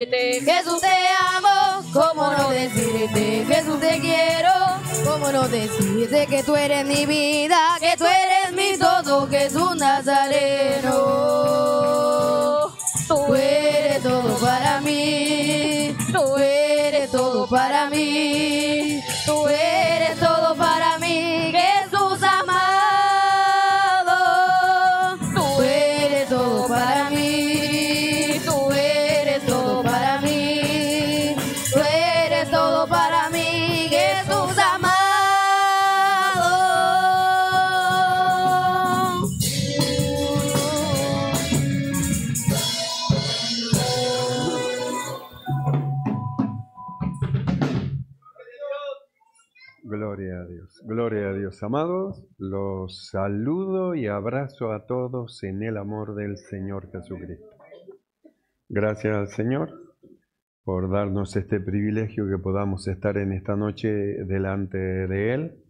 Jesús te amo, cómo no decirte, Jesús te quiero, cómo no decirte que tú eres mi vida, que tú eres mi todo, Jesús Nazareno. Tú eres todo para mí, tú eres todo para mí. Gloria Dios, amados. Los saludo y abrazo a todos en el amor del Señor Jesucristo. Gracias al Señor por darnos este privilegio que podamos estar en esta noche delante de Él.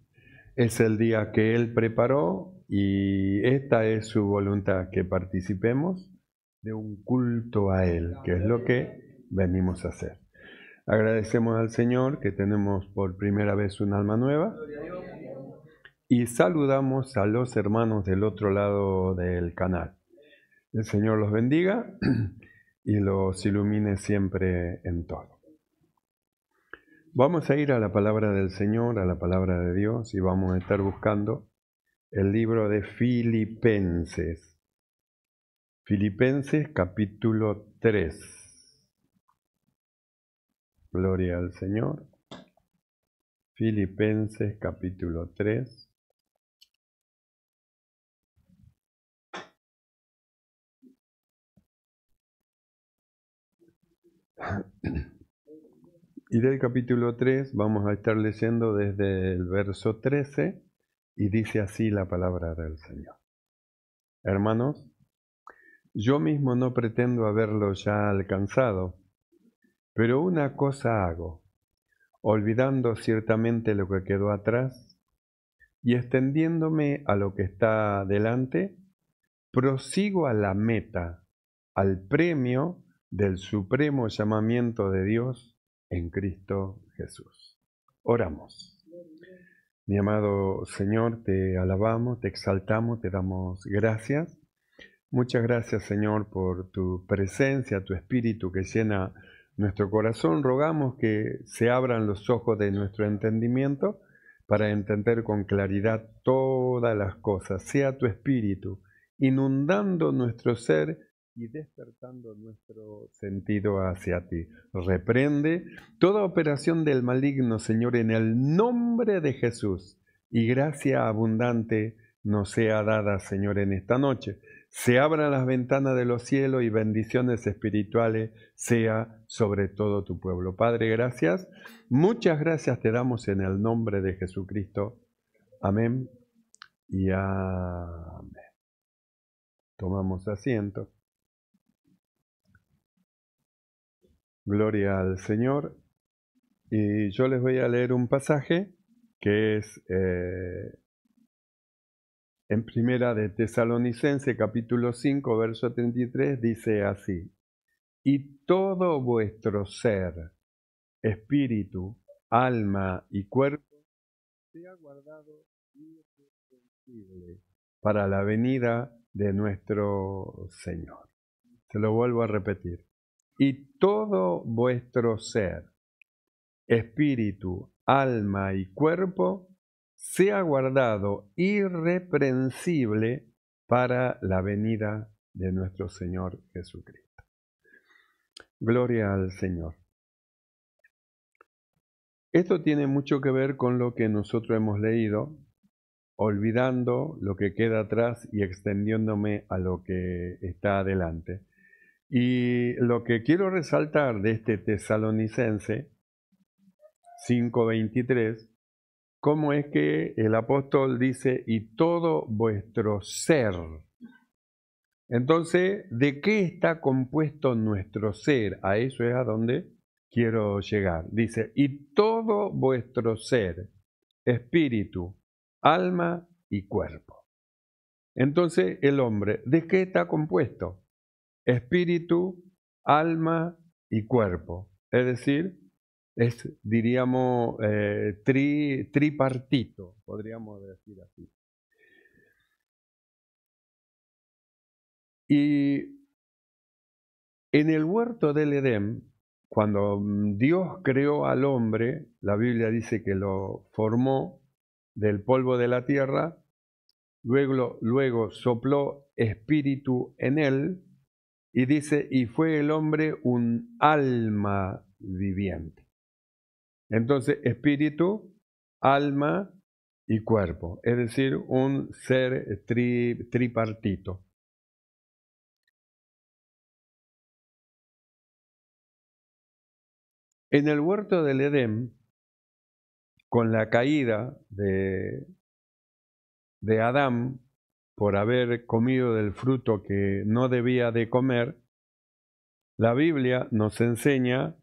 Es el día que Él preparó y esta es su voluntad, que participemos de un culto a Él, que es lo que venimos a hacer. Agradecemos al Señor que tenemos por primera vez un alma nueva y saludamos a los hermanos del otro lado del canal. El Señor los bendiga y los ilumine siempre en todo. Vamos a ir a la palabra del Señor, a la palabra de Dios, y vamos a estar buscando el libro de Filipenses. Filipenses capítulo 3. Gloria al Señor. Filipenses capítulo 3. Y del capítulo 3 vamos a estar leyendo desde el verso 13 y dice así la palabra del Señor. Hermanos, yo mismo no pretendo haberlo ya alcanzado, pero una cosa hago, olvidando ciertamente lo que quedó atrás y extendiéndome a lo que está delante, prosigo a la meta, al premio del supremo llamamiento de Dios en Cristo Jesús. Oramos. Mi amado Señor, te alabamos, te exaltamos, te damos gracias. Muchas gracias Señor por tu presencia, tu espíritu que llena nuestro corazón. Rogamos que se abran los ojos de nuestro entendimiento para entender con claridad todas las cosas. Sea tu espíritu inundando nuestro ser y despertando nuestro sentido hacia ti. Reprende toda operación del maligno, Señor, en el nombre de Jesús. Y gracia abundante nos sea dada, Señor, en esta noche. Se abran las ventanas de los cielos y bendiciones espirituales sea sobre todo tu pueblo. Padre, gracias. Muchas gracias te damos en el nombre de Jesucristo. Amén y amén. Tomamos asiento. Gloria al Señor. Y yo les voy a leer un pasaje que es eh, en primera de Tesalonicense capítulo 5 verso 33 dice así, y todo vuestro ser, espíritu, alma y cuerpo sea guardado para la venida de nuestro Señor. Se lo vuelvo a repetir y todo vuestro ser, espíritu, alma y cuerpo, sea guardado irreprensible para la venida de nuestro Señor Jesucristo. Gloria al Señor. Esto tiene mucho que ver con lo que nosotros hemos leído, olvidando lo que queda atrás y extendiéndome a lo que está adelante. Y lo que quiero resaltar de este tesalonicense 5.23, cómo es que el apóstol dice, y todo vuestro ser. Entonces, ¿de qué está compuesto nuestro ser? A eso es a donde quiero llegar. Dice, y todo vuestro ser, espíritu, alma y cuerpo. Entonces, el hombre, ¿de qué está compuesto? espíritu, alma y cuerpo. Es decir, es, diríamos, eh, tripartito, podríamos decir así. Y en el huerto del Edén, cuando mm, Dios creó al hombre, la Biblia dice que lo formó del polvo de la tierra, luego, luego sopló espíritu en él, y dice, y fue el hombre un alma viviente. Entonces, espíritu, alma y cuerpo, es decir, un ser tripartito. En el huerto del Edén, con la caída de, de Adán, por haber comido del fruto que no debía de comer, la Biblia nos enseña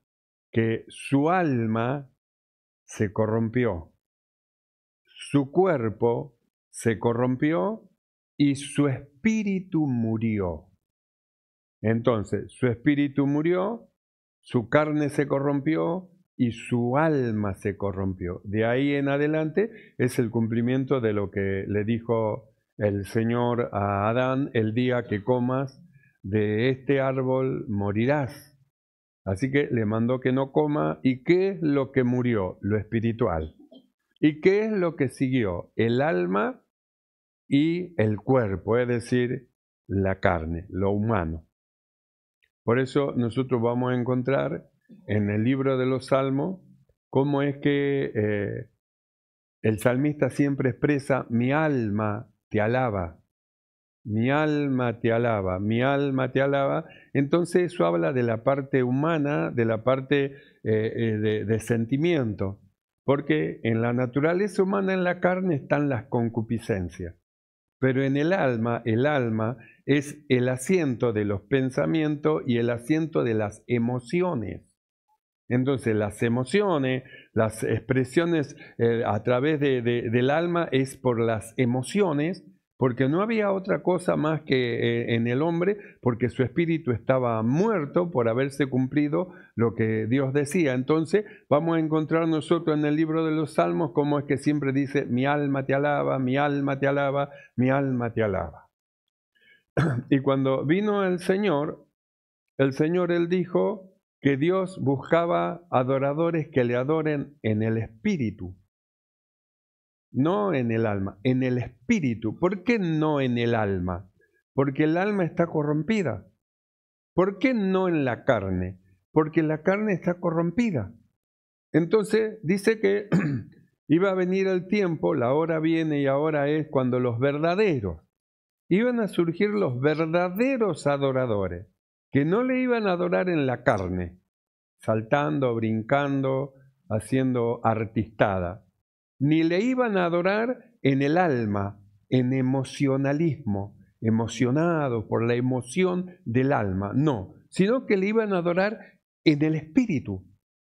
que su alma se corrompió, su cuerpo se corrompió y su espíritu murió. Entonces, su espíritu murió, su carne se corrompió y su alma se corrompió. De ahí en adelante es el cumplimiento de lo que le dijo el Señor a Adán, el día que comas de este árbol morirás. Así que le mandó que no coma. ¿Y qué es lo que murió? Lo espiritual. ¿Y qué es lo que siguió? El alma y el cuerpo, es decir, la carne, lo humano. Por eso nosotros vamos a encontrar en el libro de los Salmos cómo es que eh, el salmista siempre expresa mi alma te alaba, mi alma te alaba, mi alma te alaba. Entonces eso habla de la parte humana, de la parte eh, eh, de, de, sentimiento, porque en la naturaleza humana, en la carne, están las concupiscencias. Pero en el alma, el alma es el asiento de los pensamientos y el asiento de las emociones. Entonces las emociones, las expresiones eh, a través de, del alma es por las emociones, porque no había otra cosa más que eh, en el hombre, porque su espíritu estaba muerto por haberse cumplido lo que Dios decía. Entonces vamos a encontrar nosotros en el libro de los Salmos cómo es que siempre dice, mi alma te alaba, mi alma te alaba, mi alma te alaba. Y cuando vino el Señor, el Señor él dijo, que Dios buscaba adoradores que le adoren en el espíritu, no en el alma, en el espíritu. ¿Por qué no en el alma? Porque el alma está corrompida. ¿Por qué no en la carne? Porque la carne está corrompida. Entonces dice que iba a venir el tiempo, la hora viene y ahora es cuando los verdaderos, iban a surgir los verdaderos adoradores que no le iban a adorar en la carne, saltando, brincando, haciendo artistada, ni le iban a adorar en el alma, en emocionalismo, emocionado por la emoción del alma, no, sino que le iban a adorar en el espíritu.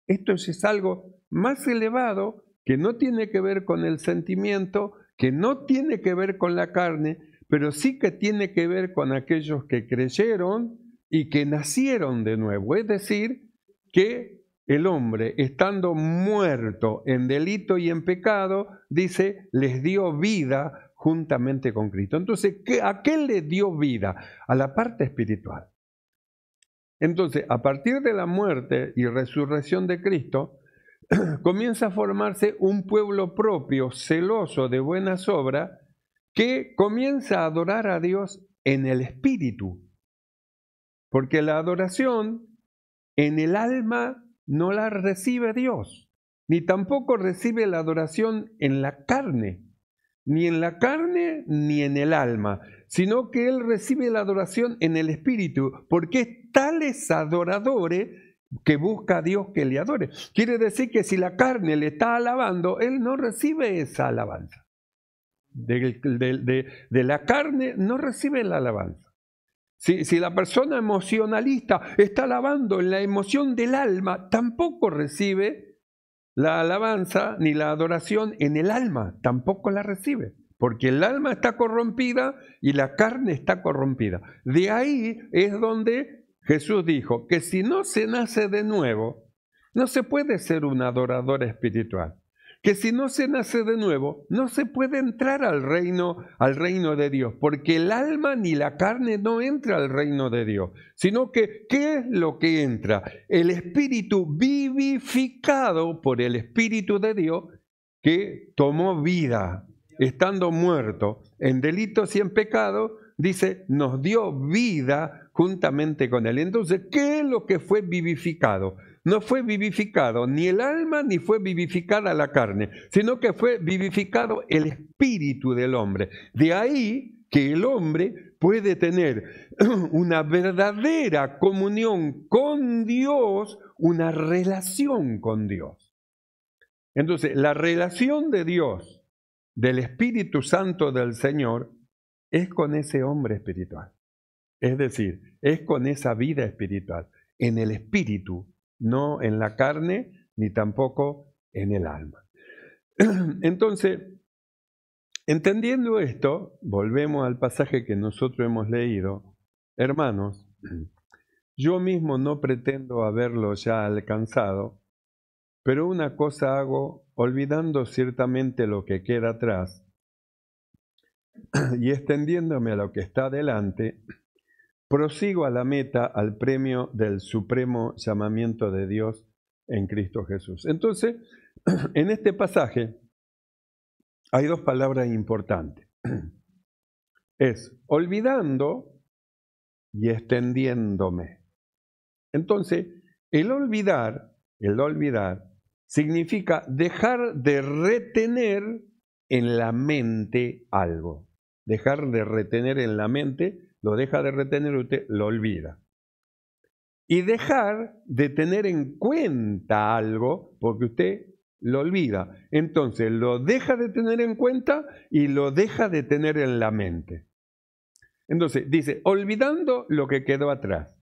Esto es algo más elevado que no tiene que ver con el sentimiento, que no tiene que ver con la carne, pero sí que tiene que ver con aquellos que creyeron y que nacieron de nuevo, es decir, que el hombre, estando muerto en delito y en pecado, dice, les dio vida juntamente con Cristo. Entonces, ¿a qué le dio vida? A la parte espiritual. Entonces, a partir de la muerte y resurrección de Cristo, comienza a formarse un pueblo propio, celoso de buenas obras, que comienza a adorar a Dios en el espíritu, porque la adoración en el alma no la recibe Dios, ni tampoco recibe la adoración en la carne, ni en la carne ni en el alma, sino que Él recibe la adoración en el Espíritu, porque es tales adoradores que busca a Dios que le adore. Quiere decir que si la carne le está alabando, Él no recibe esa alabanza. De, de la carne no recibe la alabanza. Si, la persona emocionalista está alabando en la emoción del alma, tampoco recibe la alabanza ni la adoración en el alma, tampoco la recibe porque el alma está corrompida y la carne está corrompida. De ahí es donde Jesús dijo que si no se nace de nuevo, no se puede ser un adorador espiritual que si no se nace de nuevo, no se puede entrar al reino, al reino de Dios, porque el alma ni la carne no entra al reino de Dios, sino que ¿qué es lo que entra? El espíritu vivificado por el espíritu de Dios que tomó vida, estando muerto en delitos y en pecado, dice, nos dio vida juntamente con él. Entonces, ¿qué es lo que fue vivificado? no fue vivificado ni el alma ni fue vivificada la carne, sino que fue vivificado el espíritu del hombre. De ahí que el hombre puede tener una verdadera comunión con Dios, una relación con Dios. Entonces, la relación de Dios, del Espíritu Santo del Señor, es con ese hombre espiritual. Es decir, es con esa vida espiritual, en el espíritu no en la carne ni tampoco en el alma. Entonces, entendiendo esto, volvemos al pasaje que nosotros hemos leído, hermanos, yo mismo no pretendo haberlo ya alcanzado, pero una cosa hago, olvidando ciertamente lo que queda atrás y extendiéndome a lo que está delante, prosigo a la meta, al premio del supremo llamamiento de Dios en Cristo Jesús. Entonces, en este pasaje hay dos palabras importantes. Es olvidando y extendiéndome. Entonces, el olvidar, el olvidar, significa dejar de retener en la mente algo. Dejar de retener en la mente lo deja de retener, usted lo olvida. Y dejar de tener en cuenta algo porque usted lo olvida. Entonces lo deja de tener en cuenta y lo deja de tener en la mente. Entonces dice, olvidando lo que quedó atrás.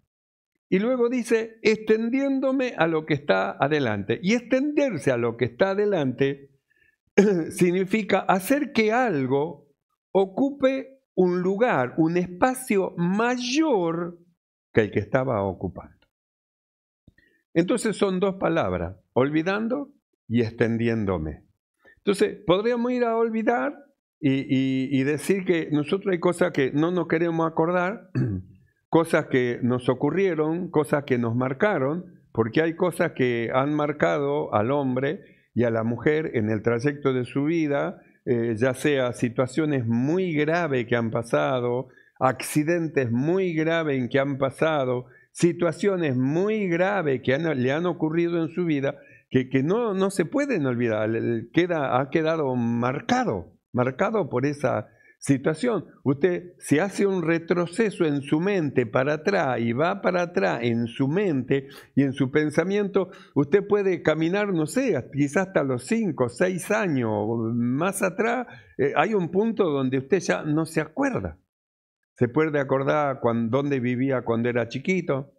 Y luego dice, extendiéndome a lo que está adelante. Y extenderse a lo que está adelante significa hacer que algo ocupe un lugar, un espacio mayor que el que estaba ocupando. Entonces son dos palabras, olvidando y extendiéndome. Entonces, podríamos ir a olvidar y, decir que nosotros hay cosas que no nos queremos acordar, cosas que nos ocurrieron, cosas que nos marcaron, porque hay cosas que han marcado al hombre y a la mujer en el trayecto de su vida eh, ya sea situaciones muy graves que han pasado, accidentes muy graves en que han pasado, situaciones muy graves que le han ocurrido en su vida, que, que no, no, se pueden olvidar, queda, ha quedado marcado, marcado por esa situación. Usted se hace un retroceso en su mente para atrás y va para atrás en su mente y en su pensamiento, usted puede caminar, no sé, quizás hasta los 5, 6 años más atrás, eh, hay un punto donde usted ya no se acuerda. Se puede acordar dónde vivía cuando era chiquito,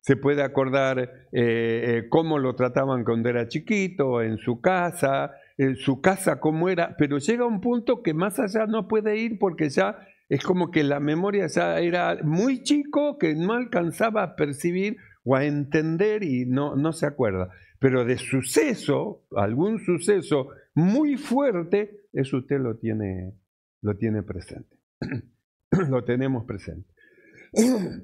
se puede acordar eh, eh, cómo lo trataban cuando era chiquito, en su casa, eh, su casa como era, pero llega un punto que más allá no puede ir porque ya es como que la memoria ya era muy chico que no alcanzaba a percibir o a entender y no, no se acuerda. Pero de suceso, algún suceso muy fuerte, eso usted lo tiene, lo tiene presente. lo tenemos presente.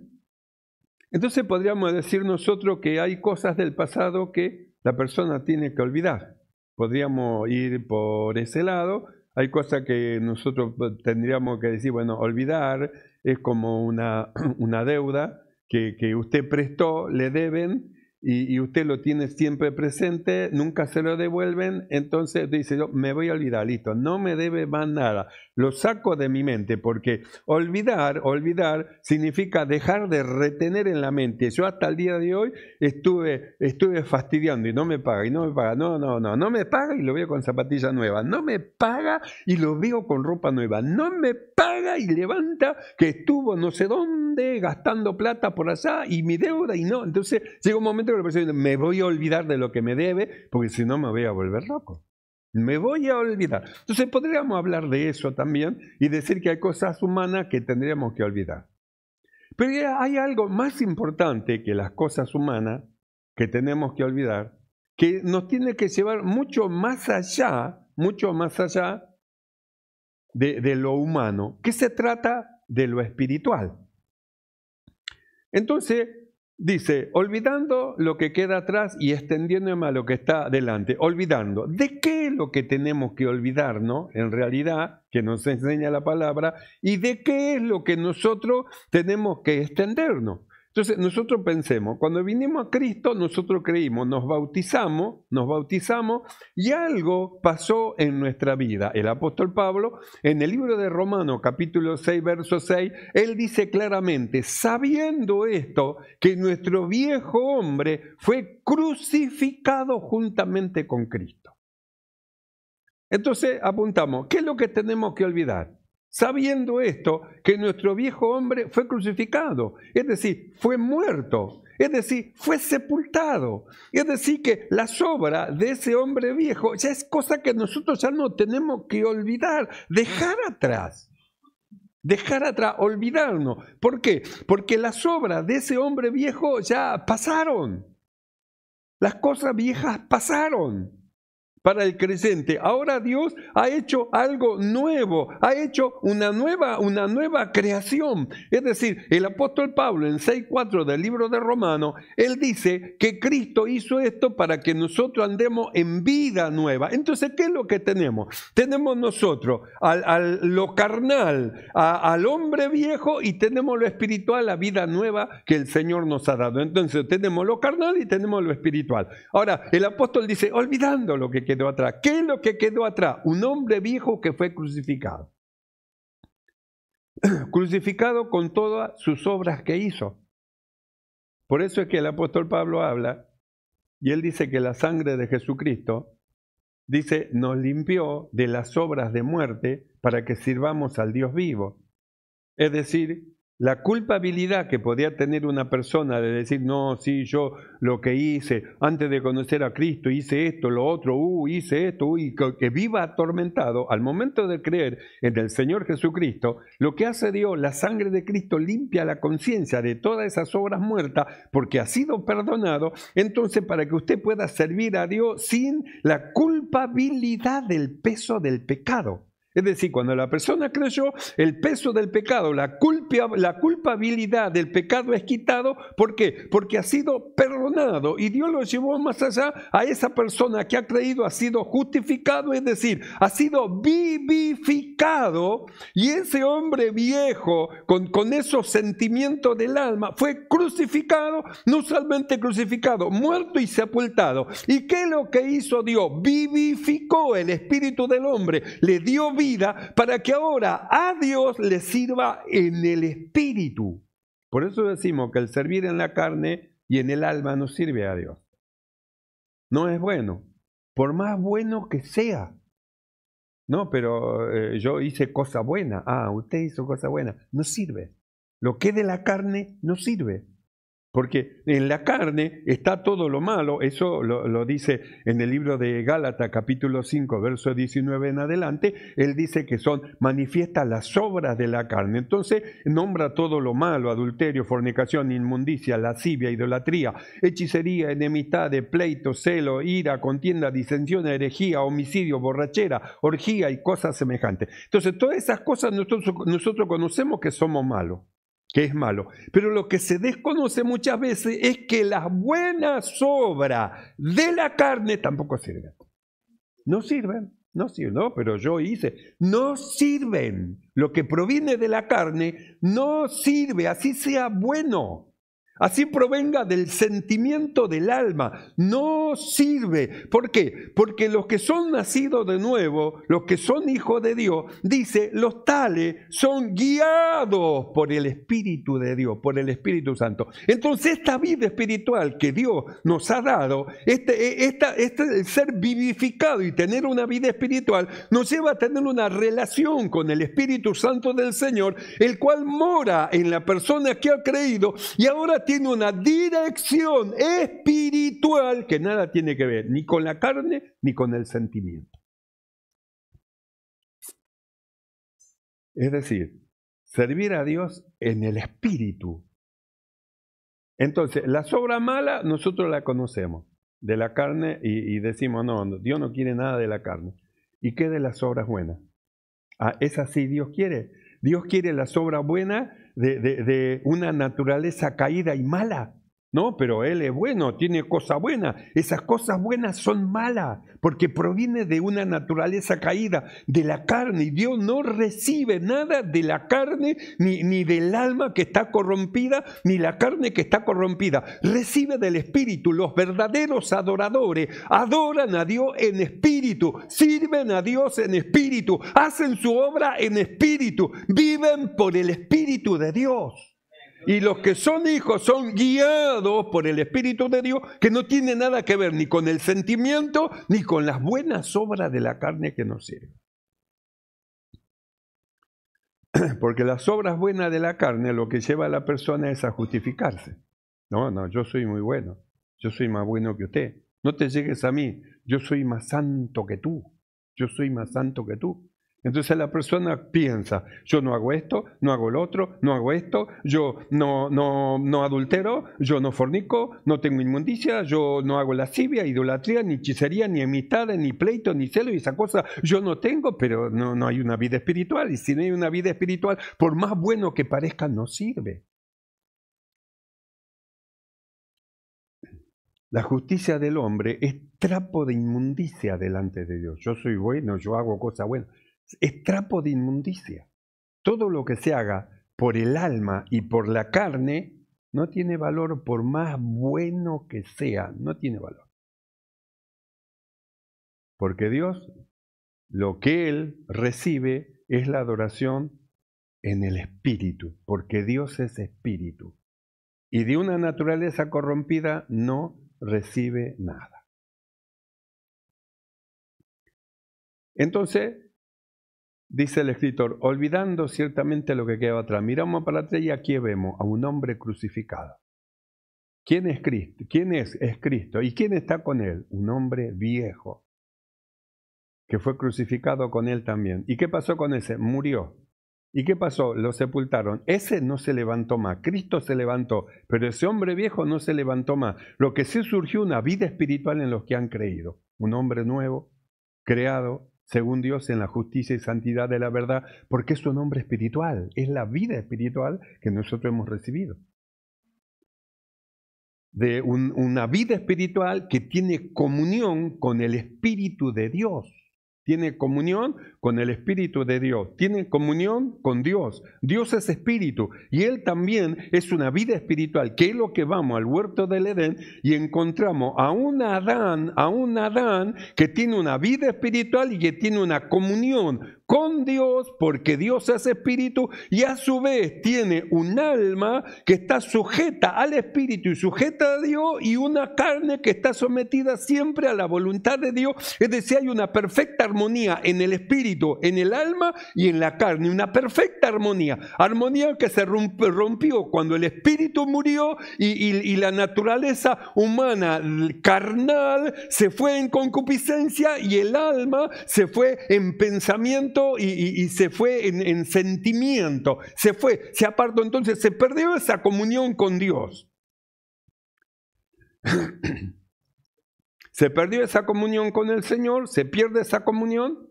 Entonces podríamos decir nosotros que hay cosas del pasado que la persona tiene que olvidar podríamos ir por ese lado. Hay cosas que nosotros eh, tendríamos que decir, bueno, olvidar es como una, una deuda que, que usted prestó, le deben y, usted lo tiene siempre presente, nunca se lo devuelven, entonces dice yo me voy a olvidar, listo, no me debe más nada, lo saco de mi mente, porque olvidar, olvidar significa dejar de retener en la mente. Yo hasta el día de hoy estuve, estuve fastidiando y no me paga, y no me paga, no, no, no, no me paga y lo veo con zapatilla nueva, no me paga y lo veo con ropa nueva, no me paga y levanta que estuvo no sé dónde gastando plata por allá y mi deuda y no, entonces llega un momento me voy a olvidar de lo que me debe, porque si no me voy a volver loco. Me voy a olvidar. Entonces podríamos hablar de eso también y decir que hay cosas humanas que tendríamos que olvidar. Pero hay algo más importante que las cosas humanas que tenemos que olvidar, que nos tiene que llevar mucho más allá, mucho más allá de lo humano, que se trata de lo espiritual. Entonces, Dice, olvidando lo que queda atrás y extendiéndome a lo que está delante, olvidando. ¿De qué es lo que tenemos que olvidarnos en realidad, que nos enseña la palabra, y de qué es lo que nosotros tenemos que extendernos? Entonces, nosotros pensemos, cuando vinimos a Cristo, nosotros creímos, nos bautizamos, nos bautizamos y algo pasó en nuestra vida. El apóstol Pablo, en el libro de Romanos, capítulo 6, verso 6, él dice claramente, sabiendo esto, que nuestro viejo hombre fue crucificado juntamente con Cristo. Entonces, apuntamos, ¿qué es lo que tenemos que olvidar? sabiendo esto, que nuestro viejo hombre fue crucificado, es decir, fue muerto, es decir, fue sepultado, es decir, que la sobra de ese hombre viejo ya es cosa que nosotros ya no tenemos que olvidar, dejar atrás. Dejar atrás, olvidarnos. ¿Por qué? Porque las obras de ese hombre viejo ya pasaron. Las cosas viejas pasaron para el creyente. Ahora Dios ha hecho algo nuevo, ha hecho una nueva, una nueva creación. Es decir, el apóstol Pablo en 6.4 del libro de Romano, él dice que Cristo hizo esto para que nosotros andemos en vida nueva. Entonces, ¿qué es lo que tenemos? Tenemos nosotros al, lo carnal, al hombre viejo y tenemos lo espiritual, la vida nueva que el Señor nos ha dado. Entonces, tenemos lo carnal y tenemos lo espiritual. Ahora, el apóstol dice, olvidando lo que atrás. ¿Qué es lo que quedó atrás? Un hombre viejo que fue crucificado. Crucificado con todas sus obras que hizo. Por eso es que el apóstol Pablo habla y él dice que la sangre de Jesucristo, dice, nos limpió de las obras de muerte para que sirvamos al Dios vivo. Es decir, la culpabilidad que podía tener una persona de decir, no, sí, yo lo que hice antes de conocer a Cristo, hice esto, lo otro, uh, hice esto, y que viva atormentado, al momento de creer en el Señor Jesucristo, lo que hace Dios, la sangre de Cristo limpia la conciencia de todas esas obras muertas, porque ha sido perdonado, entonces para que usted pueda servir a Dios sin la culpabilidad del peso del pecado. Es decir, cuando la persona creyó, el peso del pecado, la, culpa, la culpabilidad del pecado es quitado. ¿Por qué? Porque ha sido perdonado y Dios lo llevó más allá a esa persona que ha creído, ha sido justificado, es decir, ha sido vivificado. Y ese hombre viejo, con, con esos sentimientos del alma, fue crucificado, no solamente crucificado, muerto y sepultado. ¿Y qué es lo que hizo Dios? Vivificó el espíritu del hombre, le dio vida para que ahora a Dios le sirva en el espíritu. Por eso decimos que el servir en la carne y en el alma no sirve a Dios. No es bueno, por más bueno que sea. No, pero eh, yo hice cosa buena. Ah, usted hizo cosa buena. No sirve. Lo que es de la carne no sirve. Porque en la carne está todo lo malo, eso lo, dice en el libro de Gálata capítulo 5, verso 19 en adelante, él dice que son, manifiestas las obras de la carne. Entonces nombra todo lo malo, adulterio, fornicación, inmundicia, lascivia, idolatría, hechicería, enemistades, pleito, celo, ira, contienda, disensión, herejía, homicidio, borrachera, orgía y cosas semejantes. Entonces todas esas cosas nosotros conocemos que somos malos que es malo. Pero lo que se desconoce muchas veces es que las buenas obras de la carne tampoco sirven. No sirven, no sirven, no, pero yo hice, no sirven. Lo que proviene de la carne no sirve, así sea bueno. Así provenga del sentimiento del alma. No sirve. ¿Por qué? Porque los que son nacidos de nuevo, los que son hijos de Dios, dice, los tales son guiados por el Espíritu de Dios, por el Espíritu Santo. Entonces esta vida espiritual que Dios nos ha dado, este, esta, este ser vivificado y tener una vida espiritual, nos lleva a tener una relación con el Espíritu Santo del Señor, el cual mora en la persona que ha creído y ahora tiene una dirección espiritual que nada tiene que ver ni con la carne ni con el sentimiento. Es decir, servir a Dios en el espíritu. Entonces, la sobra mala nosotros la conocemos de la carne y, decimos, no, Dios no quiere nada de la carne. ¿Y qué de las obras buenas? Ah, ¿Es así Dios quiere? Dios quiere la sobra buena de una naturaleza caída y mala. No, pero Él es bueno, tiene cosas buenas. Esas cosas buenas son malas porque proviene de una naturaleza caída, de la carne. Y Dios no recibe nada de la carne, ni, ni del alma que está corrompida, ni la carne que está corrompida. Recibe del Espíritu. Los verdaderos adoradores adoran a Dios en espíritu, sirven a Dios en espíritu, hacen su obra en espíritu, viven por el Espíritu de Dios. Y los que son hijos son guiados por el Espíritu de Dios, que no tiene nada que ver ni con el sentimiento ni con las buenas obras de la carne que nos sirven. Porque las obras buenas de la carne lo que lleva a la persona es a justificarse. No, no, yo soy muy bueno, yo soy más bueno que usted. No te llegues a mí, yo soy más santo que tú, yo soy más santo que tú. Entonces la persona piensa, yo no hago esto, no hago el otro, no hago esto, yo no, no, no adultero, yo no fornico, no tengo inmundicia, yo no hago lascivia, idolatría, ni hechicería, ni amistad, ni pleito, ni celo, y esa cosa yo no tengo, pero no, no hay una vida espiritual. Y si no hay una vida espiritual, por más bueno que parezca, no sirve. La justicia del hombre es trapo de inmundicia delante de Dios. Yo soy bueno, yo hago cosas buenas es trapo de inmundicia. Todo lo que se haga por el alma y por la carne no tiene valor por más bueno que sea, no tiene valor. Porque Dios, lo que Él recibe es la adoración en el espíritu, porque Dios es espíritu. Y de una naturaleza corrompida no recibe nada. Entonces, Dice el escritor, olvidando ciertamente lo que queda atrás, miramos para atrás y aquí vemos a un hombre crucificado. ¿Quién es Cristo? ¿Quién es? Es Cristo. ¿Y quién está con él? Un hombre viejo, que fue crucificado con él también. ¿Y qué pasó con ese? Murió. ¿Y qué pasó? Lo sepultaron. Ese no se levantó más. Cristo se levantó, pero ese hombre viejo no se levantó más. Lo que sí surgió una vida espiritual en los que han creído. Un hombre nuevo, creado según Dios, en la justicia y santidad de la verdad, porque es un nombre espiritual, es la vida espiritual que nosotros hemos recibido. De una vida espiritual que tiene comunión con el Espíritu de Dios tiene comunión con el Espíritu de Dios, tiene comunión con Dios. Dios es Espíritu y Él también es una vida espiritual, que es lo que vamos al huerto del Edén y encontramos a un Adán, a un Adán que tiene una vida espiritual y que tiene una comunión con Dios, porque Dios es espíritu y a su vez tiene un alma que está sujeta al espíritu y sujeta a Dios y una carne que está sometida siempre a la voluntad de Dios. Es decir, hay una perfecta armonía en el espíritu, en el alma y en la carne, una perfecta armonía. Armonía que se rompió cuando el espíritu murió y, la naturaleza humana carnal se fue en concupiscencia y el alma se fue en pensamiento y, se fue en, sentimiento, se fue, se apartó. Entonces se perdió esa comunión con Dios. se perdió esa comunión con el Señor, se pierde esa comunión.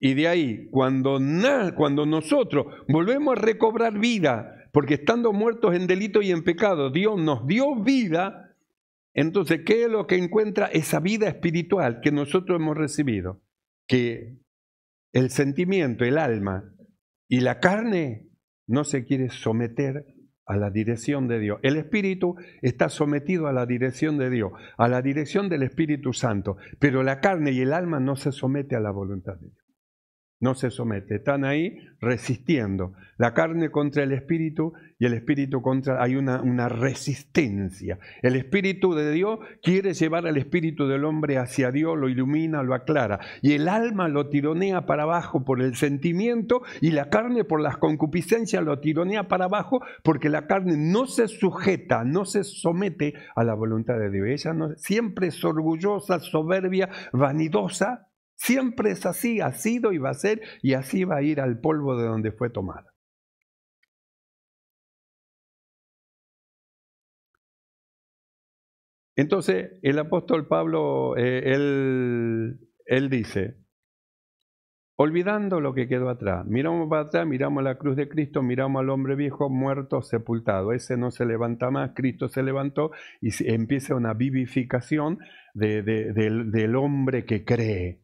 Y de ahí, cuando, cuando nosotros volvemos a recobrar vida, porque estando muertos en delito y en pecado, Dios nos dio vida, entonces, ¿qué es lo que encuentra esa vida espiritual que nosotros hemos recibido? Que el sentimiento, el alma y la carne no se quiere someter a la dirección de Dios. El espíritu está sometido a la dirección de Dios, a la dirección del Espíritu Santo, pero la carne y el alma no se somete a la voluntad de Dios no se somete. Están ahí resistiendo. La carne contra el espíritu y el espíritu contra... Hay una, resistencia. El espíritu de Dios quiere llevar al espíritu del hombre hacia Dios, lo ilumina, lo aclara. Y el alma lo tironea para abajo por el sentimiento y la carne por las concupiscencias lo tironea para abajo porque la carne no se sujeta, no se somete a la voluntad de Dios. Ella no, siempre es orgullosa, soberbia, vanidosa Siempre es así, ha sido y va a ser, y así va a ir al polvo de donde fue tomada. Entonces, el apóstol Pablo, eh, él, él dice, olvidando lo que quedó atrás, miramos para atrás, miramos la cruz de Cristo, miramos al hombre viejo muerto, sepultado, ese no se levanta más, Cristo se levantó y empieza una vivificación del hombre que cree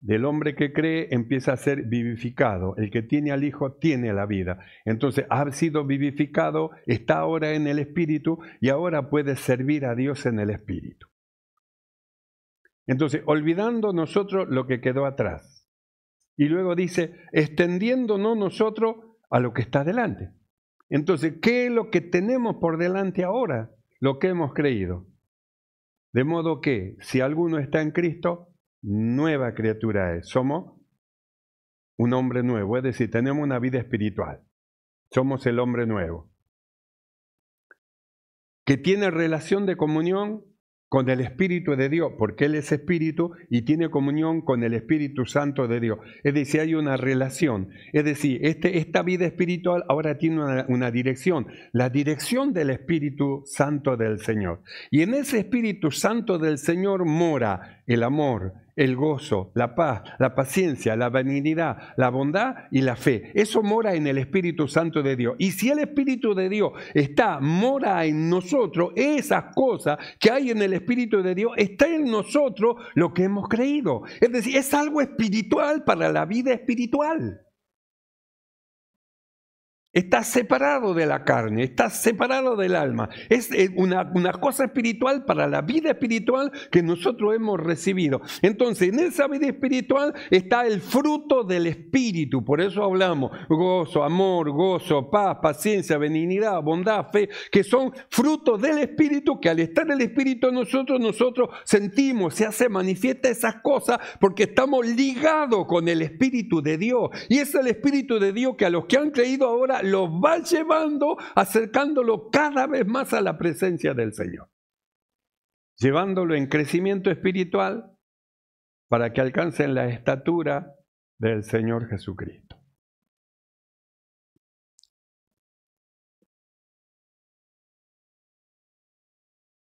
del hombre que cree empieza a ser vivificado. El que tiene al Hijo tiene la vida. Entonces ha sido vivificado, está ahora en el Espíritu y ahora puede servir a Dios en el Espíritu. Entonces, olvidando nosotros lo que quedó atrás. Y luego dice, extendiéndonos nosotros a lo que está delante. Entonces, ¿qué es lo que tenemos por delante ahora? Lo que hemos creído. De modo que, si alguno está en Cristo, nueva criatura es. Somos un hombre nuevo, es decir, tenemos una vida espiritual. Somos el hombre nuevo. Que tiene relación de comunión con el Espíritu de Dios, porque Él es Espíritu y tiene comunión con el Espíritu Santo de Dios. Es decir, hay una relación. Es decir, este, esta vida espiritual ahora tiene una, dirección, la dirección del Espíritu Santo del Señor. Y en ese Espíritu Santo del Señor mora el amor, el gozo, la paz, la paciencia, la benignidad, la bondad y la fe. Eso mora en el Espíritu Santo de Dios. Y si el Espíritu de Dios está, mora en nosotros, esas cosas que hay en el Espíritu de Dios, está en nosotros lo que hemos creído. Es decir, es algo espiritual para la vida espiritual. Está separado de la carne, está separado del alma. Es una, cosa espiritual para la vida espiritual que nosotros hemos recibido. Entonces, en esa vida espiritual está el fruto del espíritu. Por eso hablamos gozo, amor, gozo, paz, paciencia, benignidad, bondad, fe, que son frutos del espíritu que al estar el espíritu nosotros, nosotros sentimos, se hace manifiesta esas cosas porque estamos ligados con el espíritu de Dios. Y es el espíritu de Dios que a los que han creído ahora los va llevando, acercándolo cada vez más a la presencia del Señor. Llevándolo en crecimiento espiritual para que alcancen la estatura del Señor Jesucristo.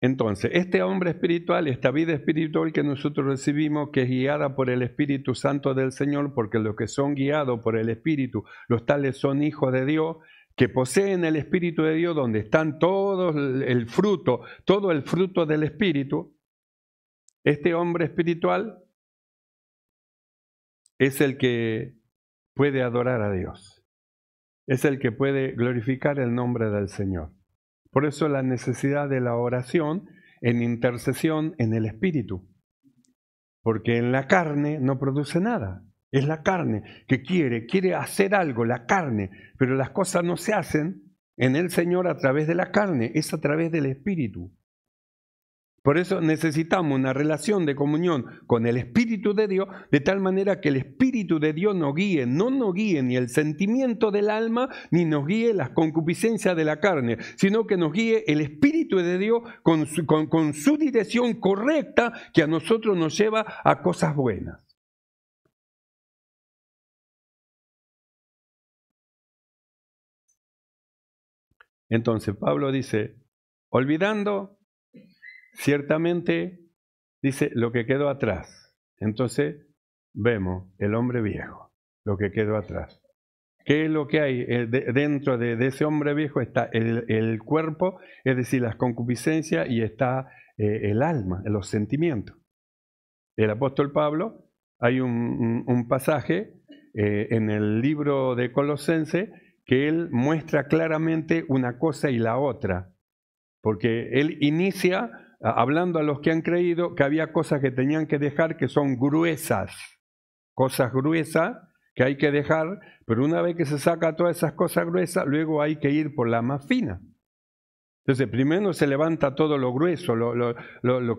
Entonces, este hombre espiritual, esta vida espiritual que nosotros recibimos, que es guiada por el Espíritu Santo del Señor, porque los que son guiados por el Espíritu, los tales son hijos de Dios, que poseen el Espíritu de Dios, donde están todo el fruto, todo el fruto del Espíritu, este hombre espiritual es el que puede adorar a Dios, es el que puede glorificar el nombre del Señor. Por eso la necesidad de la oración en intercesión en el Espíritu. Porque en la carne no produce nada. Es la carne que quiere, quiere hacer algo, la carne, pero las cosas no se hacen en el Señor a través de la carne, es a través del Espíritu. Por eso necesitamos una relación de comunión con el Espíritu de Dios, de tal manera que el Espíritu de Dios nos guíe, no nos guíe ni el sentimiento del alma, ni nos guíe las concupiscencias de la carne, sino que nos guíe el Espíritu de Dios con su, con su dirección correcta que a nosotros nos lleva a cosas buenas. Entonces Pablo dice, olvidando Ciertamente dice lo que quedó atrás. Entonces vemos el hombre viejo, lo que quedó atrás. ¿Qué es lo que hay? Eh, dentro de, ese hombre viejo está el, cuerpo, es decir, las concupiscencias y está eh, el alma, los sentimientos. El apóstol Pablo, hay un, pasaje eh, en el libro de Colosense que él muestra claramente una cosa y la otra, porque él inicia hablando a los que han creído que había cosas que tenían que dejar que son gruesas, cosas gruesas que hay que dejar, pero una vez que se saca todas esas cosas gruesas, luego hay que ir por la más fina. Entonces, primero se levanta todo lo grueso, lo,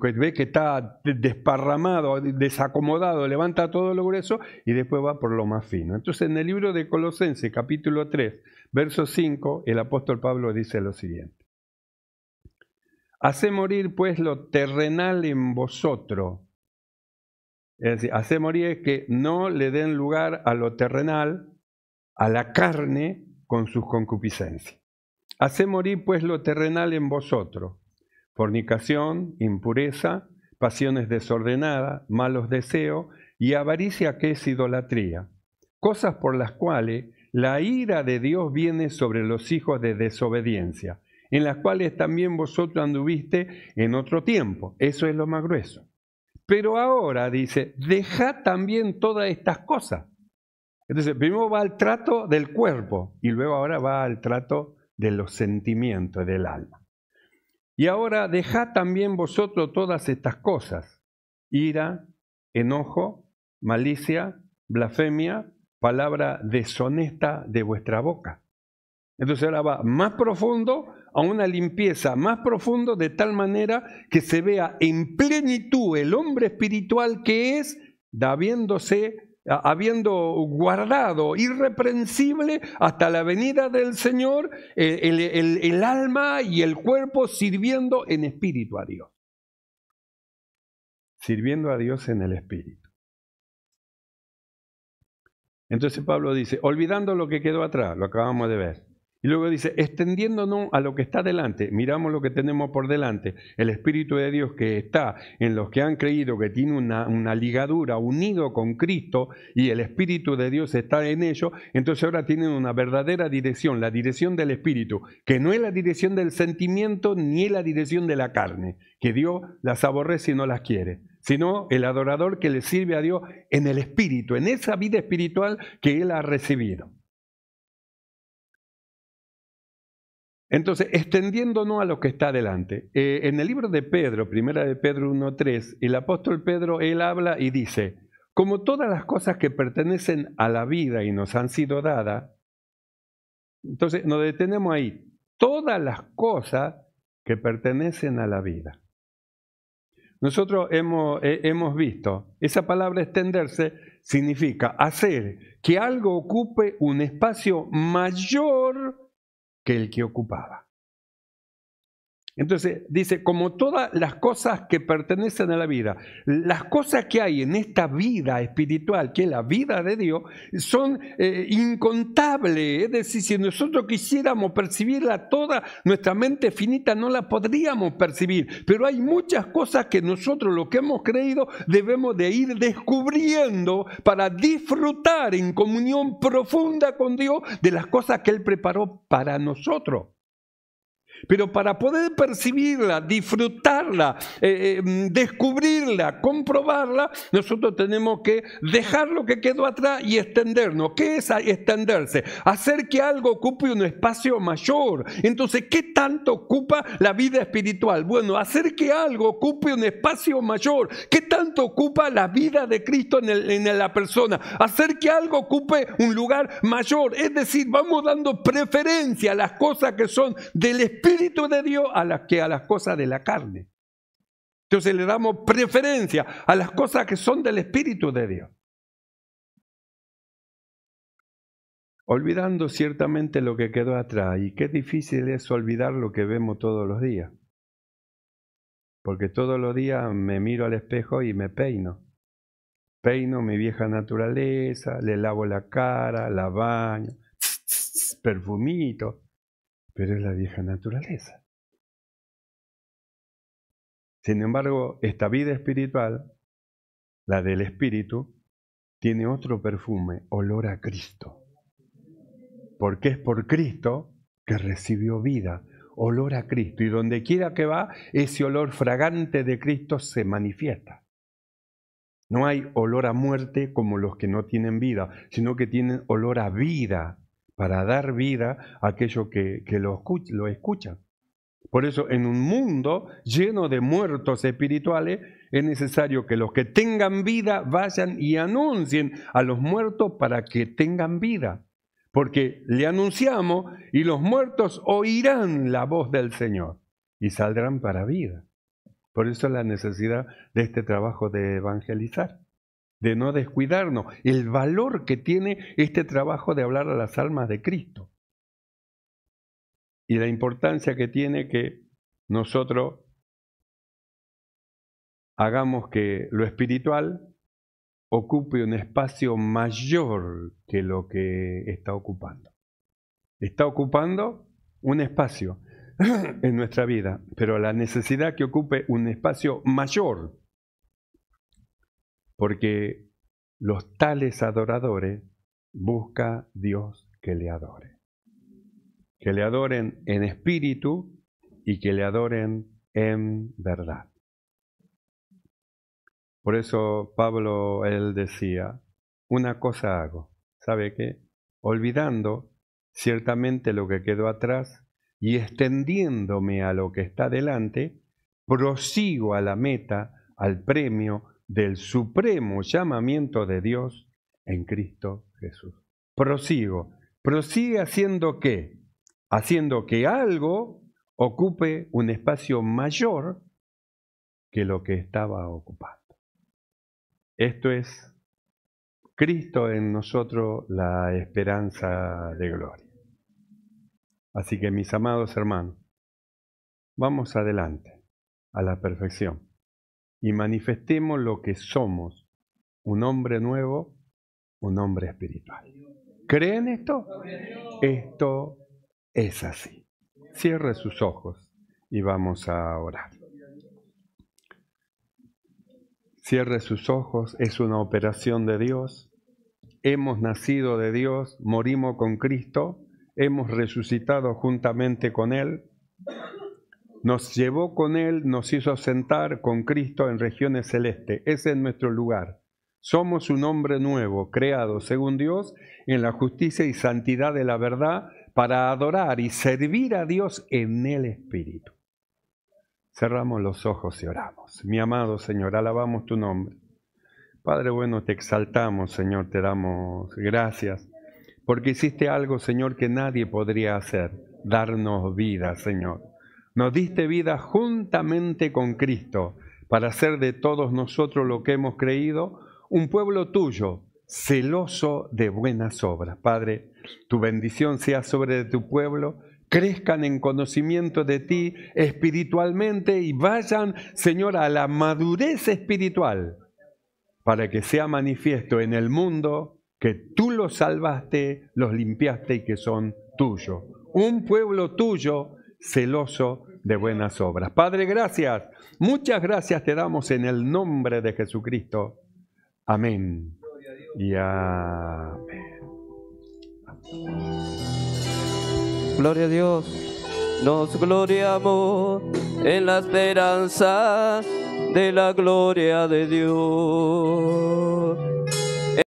que ve que está desparramado, desacomodado, levanta todo lo grueso y después va por lo más fino. Entonces, en el libro de Colosenses, capítulo 3, verso 5, el apóstol Pablo dice lo siguiente. Hace morir pues lo terrenal en vosotros. Es decir, hace morir es que no le den lugar a lo terrenal, a la carne con sus concupiscencias. Hace morir pues lo terrenal en vosotros. Fornicación, impureza, pasiones desordenadas, malos deseos y avaricia que es idolatría. Cosas por las cuales la ira de Dios viene sobre los hijos de desobediencia en las cuales también vosotros anduviste en otro tiempo. Eso es lo más grueso. Pero ahora dice, dejad también todas estas cosas. Entonces, primero va al trato del cuerpo y luego ahora va al trato de los sentimientos del alma. Y ahora dejad también vosotros todas estas cosas. Ira, enojo, malicia, blasfemia, palabra deshonesta de vuestra boca. Entonces ahora va más profundo a una limpieza más profunda de tal manera que se vea en plenitud el hombre espiritual que es, habiéndose, habiendo guardado irreprensible hasta la venida del Señor el, el alma y el cuerpo sirviendo en espíritu a Dios. Sirviendo a Dios en el espíritu. Entonces Pablo dice, olvidando lo que quedó atrás, lo acabamos de ver y luego dice, extendiéndonos a lo que está delante, miramos lo que tenemos por delante, el Espíritu de Dios que está en los que han creído, que tiene una, ligadura unido con Cristo y el Espíritu de Dios está en ellos, entonces ahora tienen una verdadera dirección, la dirección del Espíritu, que no es la dirección del sentimiento ni es la dirección de la carne, que Dios las aborrece y no las quiere sino el adorador que le sirve a Dios en el Espíritu, en esa vida espiritual que Él ha recibido. Entonces, extendiéndonos a lo que está adelante. Eh, en el libro de Pedro, primera de Pedro 1.3, el apóstol Pedro, él habla y dice, como todas las cosas que pertenecen a la vida y nos han sido dadas, entonces nos detenemos ahí, todas las cosas que pertenecen a la vida. Nosotros hemos visto, esa palabra extenderse significa hacer que algo ocupe un espacio mayor que el que ocupaba. Entonces dice, como todas las cosas que pertenecen a la vida, las cosas que hay en esta vida espiritual, que es la vida de Dios, son eh, incontables. Es decir, si nosotros quisiéramos percibirla toda, nuestra mente finita no la podríamos percibir. Pero hay muchas cosas que nosotros, lo que hemos creído, debemos de ir descubriendo para disfrutar en comunión profunda con Dios de las cosas que Él preparó para nosotros. Pero para poder percibirla, disfrutarla, eh, eh, mm, descubrirla, comprobarla, nosotros tenemos que dejar lo que quedó atrás y extendernos. ¿Qué es extenderse? Hacer que algo ocupe un espacio mayor. Entonces, ¿qué tanto ocupa la vida espiritual? Bueno, hacer que algo ocupe un espacio mayor. ¿Qué tanto ocupa la vida de Cristo en la persona? Hacer que algo ocupe un lugar mayor. Es decir, vamos dando preferencia a las cosas que son del espíritu Espíritu de Dios a las que a las cosas de la carne. Entonces le damos preferencia a las cosas que son del Espíritu de Dios. Olvidando ciertamente lo que quedó atrás. Y qué difícil es olvidar lo que vemos todos los días. Porque todos los días me miro al espejo y me peino. Peino mi vieja naturaleza, le lavo la cara, la baño, perfumito pero es la vieja naturaleza. Sin embargo, esta vida espiritual, la del espíritu, tiene otro perfume, olor a Cristo. Porque es por Cristo que recibió vida, olor a Cristo. Y donde quiera que va, ese olor fragante de Cristo se manifiesta. No hay olor a muerte como los que no tienen vida, sino que tienen olor a vida, para dar vida a aquellos que, lo, escucha, escuchan. Por eso, en un mundo lleno de muertos espirituales, es necesario que los que tengan vida vayan y anuncien a los muertos para que tengan vida. Porque le anunciamos y los muertos oirán la voz del Señor y saldrán para vida. Por eso la necesidad de este trabajo de evangelizar de no descuidarnos, el valor que tiene este trabajo de hablar a las almas de Cristo y la importancia que tiene que nosotros hagamos que lo espiritual ocupe un espacio mayor que lo que está ocupando. Está ocupando un espacio en nuestra vida, pero la necesidad que ocupe un espacio mayor porque los tales adoradores busca Dios que le adore. Que le adoren en espíritu y que le adoren en verdad. Por eso Pablo, él decía, una cosa hago, ¿sabe qué? Olvidando ciertamente lo que quedó atrás y extendiéndome a lo que está delante, prosigo a la meta, al premio, del supremo llamamiento de Dios en Cristo Jesús. Prosigo. Prosigue haciendo qué? haciendo que algo ocupe un espacio mayor que lo que estaba ocupando. Esto es Cristo en nosotros, la esperanza de gloria. Así que mis amados hermanos, vamos adelante a la perfección y manifestemos lo que somos, un hombre nuevo, un hombre espiritual. ¿Creen esto? Esto es así. Cierre sus ojos y vamos a orar. Cierre sus ojos, es una operación de Dios. Hemos nacido de Dios, morimos con Cristo, hemos resucitado juntamente con Él. Nos llevó con Él, nos hizo sentar con Cristo en regiones celestes. Ese es nuestro lugar. Somos un hombre nuevo, creado según Dios, en la justicia y santidad de la verdad, para adorar y servir a Dios en el Espíritu. Cerramos los ojos y oramos. Mi amado Señor, alabamos tu nombre. Padre bueno, te exaltamos, Señor, te damos gracias, porque hiciste algo, Señor, que nadie podría hacer, darnos vida, Señor. Nos diste vida juntamente con Cristo para hacer de todos nosotros lo que hemos creído, un pueblo tuyo, celoso de buenas obras. Padre, tu bendición sea sobre tu pueblo, crezcan en conocimiento de ti espiritualmente y vayan, Señor, a la madurez espiritual, para que sea manifiesto en el mundo que tú los salvaste, los limpiaste y que son tuyos. Un pueblo tuyo celoso de buenas obras. Padre, gracias. Muchas gracias te damos en el nombre de Jesucristo. Amén. Y amén. Gloria a Dios. Nos gloriamos en la esperanza de la gloria de Dios.